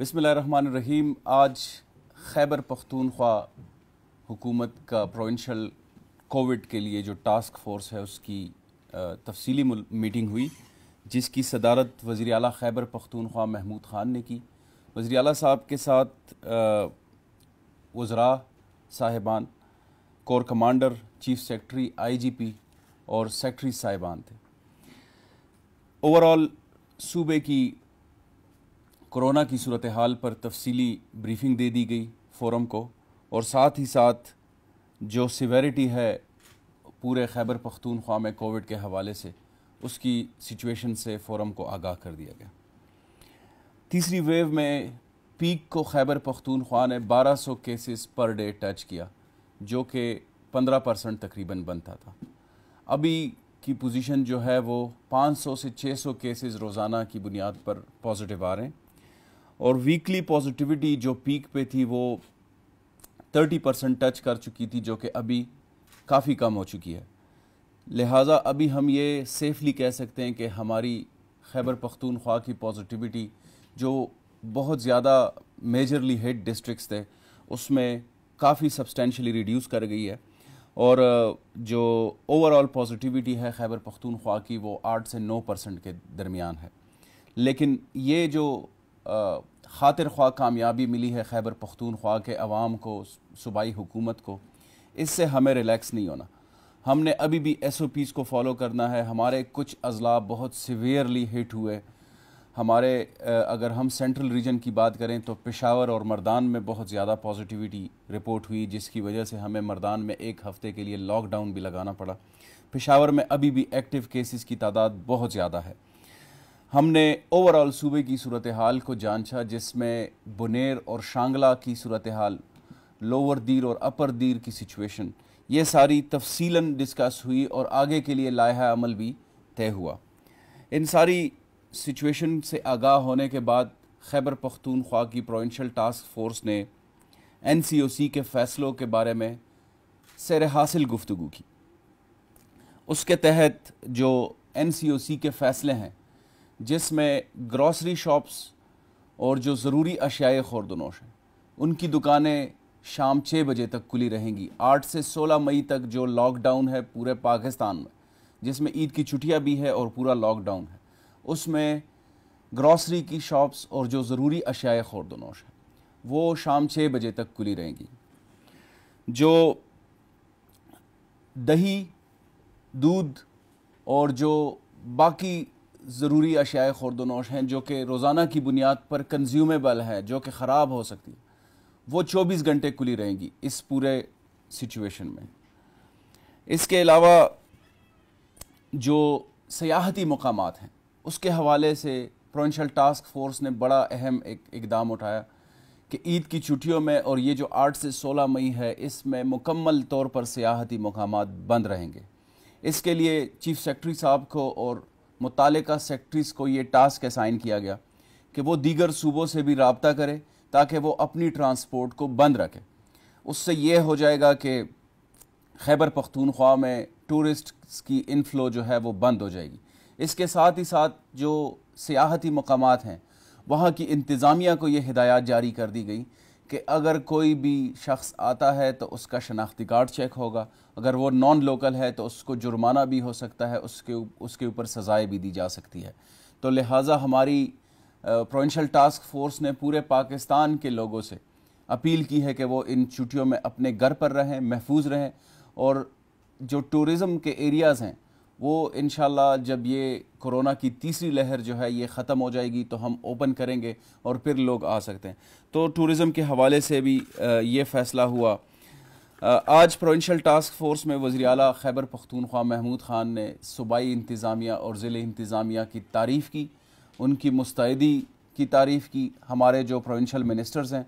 बिसमीम आज खैबर पख्तूनख्वा हुकूमत का प्रोविंशल कोविड के लिए जो टास्क फोर्स है उसकी तफसीली मीटिंग हुई जिसकी सदारत वज़ी अली खैबर पख्तूनख्वा महमूद ख़ान ने की वज़ी अली साहब के साथ वज़रा साहिबान कोर कमांडर चीफ जी आईजीपी और सेक्रटरी साहिबान थे ओवरऑल सूबे की कोरोना की सूरत हाल पर तफसीली ब्रीफिंग दे दी गई फोरम को और साथ ही साथ जो सिवेरिटी है पूरे खैबर पख्तूनख्वा में कोविड के हवाले से उसकी सिचुएशन से फोरम को आगाह कर दिया गया तीसरी वेव में पीक को खैबर पख्तूनख्वा ने 1200 केसेस पर डे टच किया जो कि 15 परसेंट तकरीबन बनता था अभी की पोजीशन जो है वो 500 से 600 केसेस रोज़ाना की बुनियाद पर पॉजिटिव आ रहे हैं और वीकली पॉजिटिविटी जो पीक पे थी वो 30 परसेंट टच कर चुकी थी जो कि अभी काफ़ी कम हो चुकी है लिहाजा अभी हम ये सेफली कह सकते हैं कि हमारी खैबर पख्तूनख्वा की पॉजिटिविटी जो बहुत ज़्यादा मेजरली हिट डिस्ट्रिक्स थे उसमें काफ़ी सब्सटेंशली रिड्यूस कर गई है और जो ओवरऑल पॉजिटिविटी है खैबर पख्तूनख्वा की वो आठ से नौ परसेंट के दरमियान है लेकिन ये जो खातिर ख्वा कामयाबी मिली है खैबर पख्तूनख्वा के अवाम को सूबाई हुकूमत को इससे हमें रिलैक्स नहीं होना हमने अभी भी एस ओ पीज़ को फॉलो करना है हमारे कुछ अजला बहुत सीवियरली हिट हुए हमारे अगर हम सेंट्रल रीजन की बात करें तो पेशावर और मरदान में बहुत ज़्यादा पॉजिटिविटी रिपोर्ट हुई जिसकी वजह से हमें मर्दान में एक हफ़्ते के लिए लॉकडाउन भी लगाना पड़ा पेशावर में अभी भी एक्टिव केसेस की तादाद बहुत ज़्यादा है हमने ओवरऑल सूबे की सूरत हाल को जांचा जिसमें बुनेर और शांगला की सूरत हाल लोअर दीर और अपर दीर की सिचुएशन ये सारी तफसीला डिस्कस हुई और आगे के लिए लाहा अमल भी तय हुआ इन सारी सिचुएशन से आगाह होने के बाद खैबर पख्तूनख्वा की प्रोविंशल टास्क फोर्स ने एन सी ओ सी के फ़ैसलों के बारे में सैर हासिल गुफ्तु की उसके तहत जो एन सी ओ सी के फ़ैसले हैं जिसमें ग्रॉसरी शॉप्स और जो ज़रूरी अशियाए खुरदनोश हैं उनकी दुकानें शाम छः बजे तक खुली रहेंगी आठ से सोलह मई तक जो लॉकडाउन है पूरे पाकिस्तान में जिसमें ईद की छुट्टियाँ भी है और पूरा लॉकडाउन है उसमें ग्रॉसरी की शॉप्स और जो ज़रूरी अशियाए खुरदनोश हैं वो शाम छः बजे तक खुली रहेंगी जो दही दूध और जो बाकी ज़रूरी अशियाए खुरदनोश हैं जो कि रोज़ाना की बुनियाद पर कंज्यूमेबल हैं जो कि ख़राब हो सकती है वो चौबीस घंटे खुली रहेंगी इस पूरे सिचुएशन में इसके अलावा जो सियाहती मकाम हैं उसके हवाले से प्रोविंशल टास्क फोर्स ने बड़ा अहम एक इकदाम उठाया कि ईद की छुट्टियों में और ये जो 8 से 16 मई है इसमें मुकम्मल तौर पर सियाहती मकाम बंद रहेंगे इसके लिए चीफ सेक्रटरी साहब को और मुतल सेक्ट्रीज़ को ये टास्क असाइन किया गया कि वो दीगर सूबों से भी रबता करे ताकि वो अपनी ट्रांसपोर्ट को बंद रखे उससे ये हो जाएगा कि खैबर पख्तूनख्वा में टूरिस्ट की इनफ्लो जो है वो बंद हो जाएगी इसके साथ ही साथ जो सियाहती मकाम हैं वहाँ की इंतज़ामिया को ये हिदायत जारी कर दी गई कि अगर कोई भी शख्स आता है तो उसका शनाख्ती कार्ड चेक होगा अगर वो नॉन लोकल है तो उसको जुर्माना भी हो सकता है उसके उसके ऊपर सज़ाएँ भी दी जा सकती है तो लिहाजा हमारी प्रोविंशल टास्क फोर्स ने पूरे पाकिस्तान के लोगों से अपील की है कि वो इन छुट्टियों में अपने घर पर रहें महफूज रहें और जो टूरिज़म के एरियाज़ हैं वो इन जब ये कोरोना की तीसरी लहर जो है ये ख़त्म हो जाएगी तो हम ओपन करेंगे और फिर लोग आ सकते हैं तो टूरिज़म के हवाले से भी ये फ़ैसला हुआ आज प्रोविंशल टास्क फोर्स में वजी अल खैबर पख्तूनख्वा महमूद ख़ान ने सूबाई इंतज़ामिया और ज़िले इंतज़ामिया की तारीफ़ की उनकी मुस्तैदी की तारीफ़ की हमारे जो प्रोविंशल मिनिस्टर्स हैं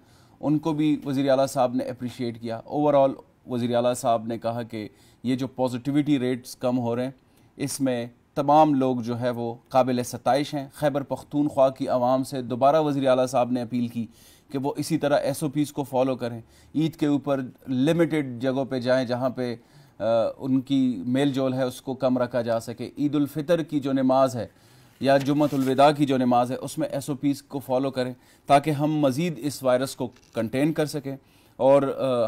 उनको भी वज़ी अल साहब ने अप्रिशिएट किया ओवरऑल वज़ी अला साहब ने कहा कि ये जो पॉजिटिविटी रेट्स कम हो रहे हैं इसमें तमाम लोग जो है वो काबिल सतश हैं खैबर पख्तूनख्वा की आवाम से दोबारा वज़ी अली साहब ने अपील की कि वो इसी तरह एस ओ पीज़ को फॉलो करें ईद के ऊपर लिमिटेड जगहों पर जाएँ जहाँ पर उनकी मेल जोल है उसको कम रखा जा सके ईदालफ़ितर की जो नमाज है या जुम्मतुलविदा की जो नमाज है उसमें एस ओ पीज़ को फॉलो करें ताकि हम मज़ीद इस वायरस को कंटेन कर सकें और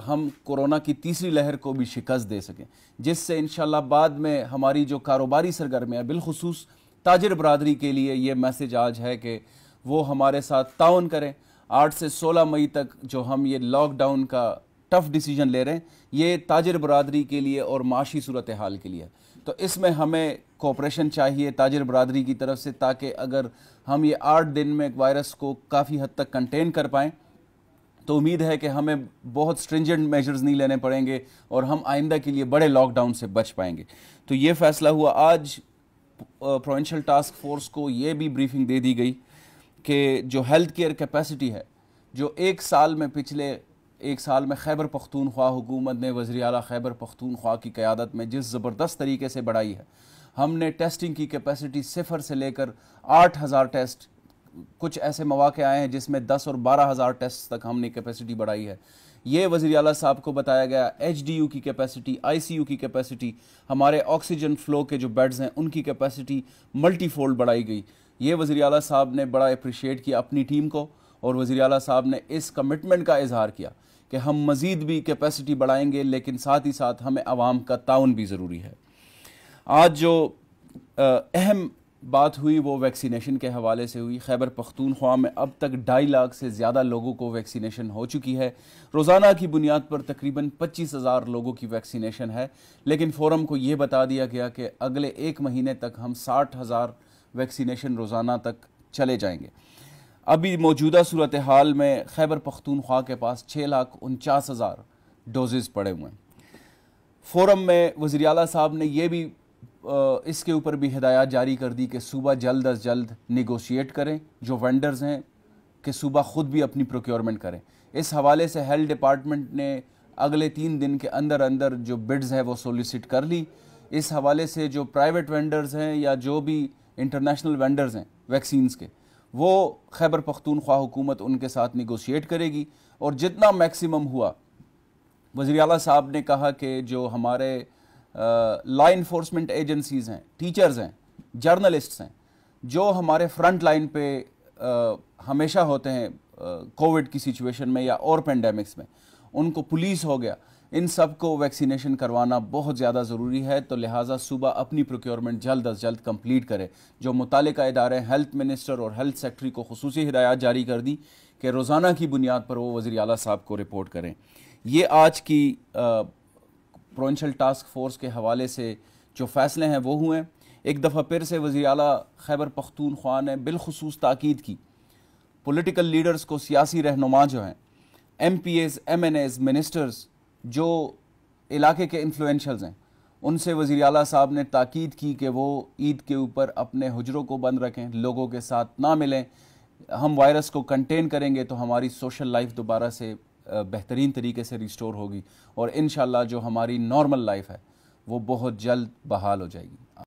हम कोरोना की तीसरी लहर को भी शिकस्त दे सकें जिससे इन बाद में हमारी जो कारोबारी सरगर्मियाँ बिलखसूस ताजर बरदरी के लिए ये मैसेज आज है कि वो हमारे साथ ताउन करें आठ से सोलह मई तक जो हम ये लॉकडाउन का टफ डिसीजन ले रहे हैं ये ताजर बरदरी के लिए और माशी सूरत हाल के लिए तो इसमें हमें कोऑपरेशन चाहिए ताजर बरदरी की तरफ से ताकि अगर हम ये आठ दिन में वायरस को काफ़ी हद तक कंटेन कर पाएँ तो उम्मीद है कि हमें बहुत स्ट्रिंजेंट मेजर्स नहीं लेने पड़ेंगे और हम आइंदा के लिए बड़े लॉकडाउन से बच पाएंगे तो ये फैसला हुआ आज प्रोविंशियल टास्क फोर्स को ये भी ब्रीफिंग दे दी गई कि जो हेल्थ केयर कैपेसिटी है जो एक साल में पिछले एक साल में खैबर पख्तूनख्वा हुकूमत ने वजी खैबर पख्तूनख्वा की क़्यादत में जिस ज़बरदस्त तरीके से बढ़ाई है हमने टेस्टिंग की कैपेसिटी सिफर से लेकर आठ हज़ार टेस्ट कुछ ऐसे मौाक़े आए हैं जिसमें दस और बारह हज़ार टेस्ट तक हमने कैपेसिटी बढ़ाई है ये वजी अला साहब को बताया गया एच डी यू की कैपेसिटी आई सी यू की कैपेसिटी हमारे ऑक्सीजन फ्लो के जो बेड्स हैं उनकी कैपेसिटी मल्टी फोल्ड बढ़ाई गई ये वजी अला साहब ने बड़ा अप्रिशिएट किया अपनी टीम को और वजी अला साहब ने इस कमिटमेंट का इजहार किया कि हम मज़ीद भी कैपेसिटी बढ़ाएंगे लेकिन साथ ही साथ हमें आवाम का ताउन भी ज़रूरी है आज जो अहम बात हुई वो वैक्सीनेशन के हवाले से हुई खैबर पख्तूनख्वा में अब तक ढाई लाख से ज़्यादा लोगों को वैक्सीनेशन हो चुकी है रोज़ाना की बुनियाद पर तकरीबन पच्चीस हज़ार लोगों की वैक्सीनेशन है लेकिन फोरम को ये बता दिया गया कि अगले एक महीने तक हम साठ हज़ार वैक्सीनेशन रोज़ाना तक चले जाएंगे अभी मौजूदा सूरत हाल में खैबर पख्तूनख्वा के पास छः लाख उनचास हज़ार डोजेज़ पड़े हुए हैं फोरम में वजी अला साहब ने यह भी इसके ऊपर भी हिदायत जारी कर दी कि सुबह जल्द अज जल्द निगोशिएट करें जो वेंडर्स हैं कि सुबह ख़ुद भी अपनी प्रोक्योरमेंट करें इस हवाले से हेल्थ डिपार्टमेंट ने अगले तीन दिन के अंदर अंदर जो बिड्स हैं वो सोलिसिट कर ली इस हवाले से जो प्राइवेट वेंडर्स हैं या जो भी इंटरनेशनल वेंडर्स हैं वैक्सीन्स के वो खैबर पख्तूनख्वा हुकूमत उनके साथ निगोशिएट करेगी और जितना मैक्सिमम हुआ वज़ी अला साहब ने कहा कि जो हमारे लॉ इन्फोर्समेंट एजेंसीज हैं टीचर्स हैं जर्नलिस्ट्स हैं जो हमारे फ्रंट लाइन पे आ, हमेशा होते हैं कोविड की सिचुएशन में या और पेंडेमिक्स में उनको पुलिस हो गया इन सब को वैक्सीनेशन करवाना बहुत ज़्यादा ज़रूरी है तो लिहाजा सुबह अपनी प्रोक्योरमेंट जल्द अज जल्द कंप्लीट करें जो मुतल इदारे हेल्थ मिनिस्टर और हेल्थ सेक्रटरी को खसूस हिदायत जारी कर दी कि रोज़ाना की बुनियाद पर वो वज़ी अला साहब को रिपोर्ट करें ये आज की आ, प्रोवेंशल टास्क फोर्स के हवाले से जो फैसले हैं वो हुए एक दफ़ा फिर से वजी अला खैबर पख्तूनख्वा ने बिलखसूस ताक़द की पोलिटिकल लीडर्स को सियासी रहनुमा जो हैं M P As M N As ministers जो इलाके के इन्फ्लुएंशल्स हैं उनसे वज़ी अला साहब ने ताक़द की कि वो ईद के ऊपर अपने हजरों को बंद रखें लोगों के साथ ना मिलें हम वायरस को कंटेन करेंगे तो हमारी सोशल लाइफ दोबारा से बेहतरीन तरीके से रिस्टोर होगी और इन जो हमारी नॉर्मल लाइफ है वो बहुत जल्द बहाल हो जाएगी